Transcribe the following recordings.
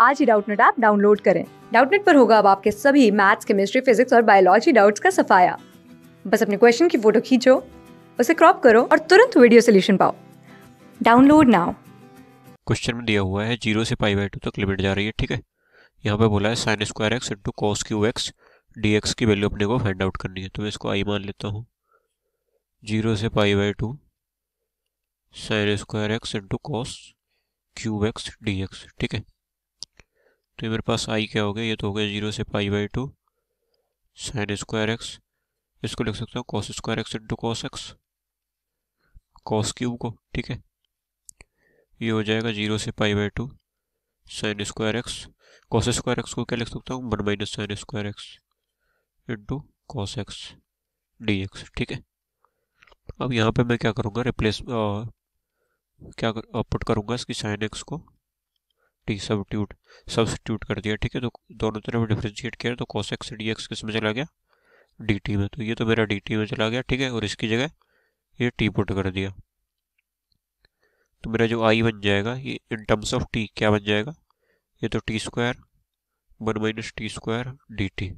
आज ही Doubtnut app download करें डाउटनेट पर होगा अब आपके सभी मैथ्स केमिस्ट्री फिजिक्स और बायोलॉजी डाउट्स का सफाया बस अपने क्वेश्चन की फोटो खींचो उसे क्रॉप करो और तुरंत वीडियो सोल्यूशन पाओ डाउनलोड नाउ क्वेश्चन में दिया हुआ है जीरो से पाई बाई टू तक लिमिट जा रही है ठीक है यहाँ पे बोला है sine square x into cos cube x d x की वैल्यू अपने को फाइंड आउट करनी है तो मैं इसको आई मान लेता हूँ जीरो से pi by two sine square x into cos cube x d x ठीक है तो मेरे पास आई क्या हो गया ये तो हो गया जीरो से pi by two sine square x इसको लिख सकते हो cos square x into cos x cos cube को ठीक है ये हो जाएगा जीरो से pi by two sine square x cos square x को क्या लिख सकता हूँ one minus sine square x into cos x d x ठीक है अब यहाँ पे मैं क्या करूँगा रिप्लेस क्या कर, पुट करूँगा इसकी साइन एक्स को टी सब्सिट्यूट सब्सिट्यूट कर दिया ठीक है तो दोनों तरफ डिफ्रेंशिएट किया तो कॉस एक्स डी एक्स किस में चला गया डी टी में तो ये तो मेरा डी टी में चला गया ठीक है और इसकी जगह ये टी पुट कर दिया तो मेरा जो आई बन जाएगा ये इन टर्म्स ऑफ टी क्या बन जाएगा ये तो t square one minus t square d t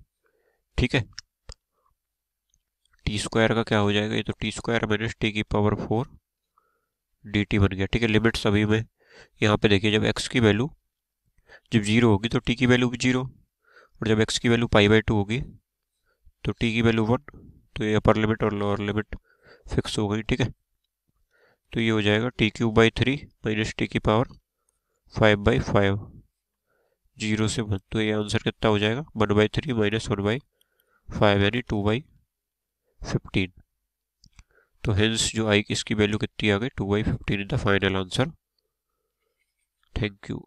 ठीक है टी स्क्वायर का क्या हो जाएगा ये तो टी स्क्वायर माइनस टी की पावर फोर डी टी बन गया ठीक है लिमिट सभी में यहाँ पे देखिए जब एक्स की वैल्यू जब जीरो होगी तो टी की वैल्यू भी जीरो और जब एक्स की वैल्यू पाई बाई टू होगी तो टी की वैल्यू वन तो ये अपर लिमिट और लोअर लिमिट फिक्स हो गई ठीक है तो ये हो जाएगा t cube by three minus t की power five by five zero से वन तो ये आंसर कितना हो जाएगा one by three minus one by five यानी टू बाई फिफ्टीन तो हेंस जो आई इसकी वैल्यू कितनी आ गई two by fifteen the final answer thank you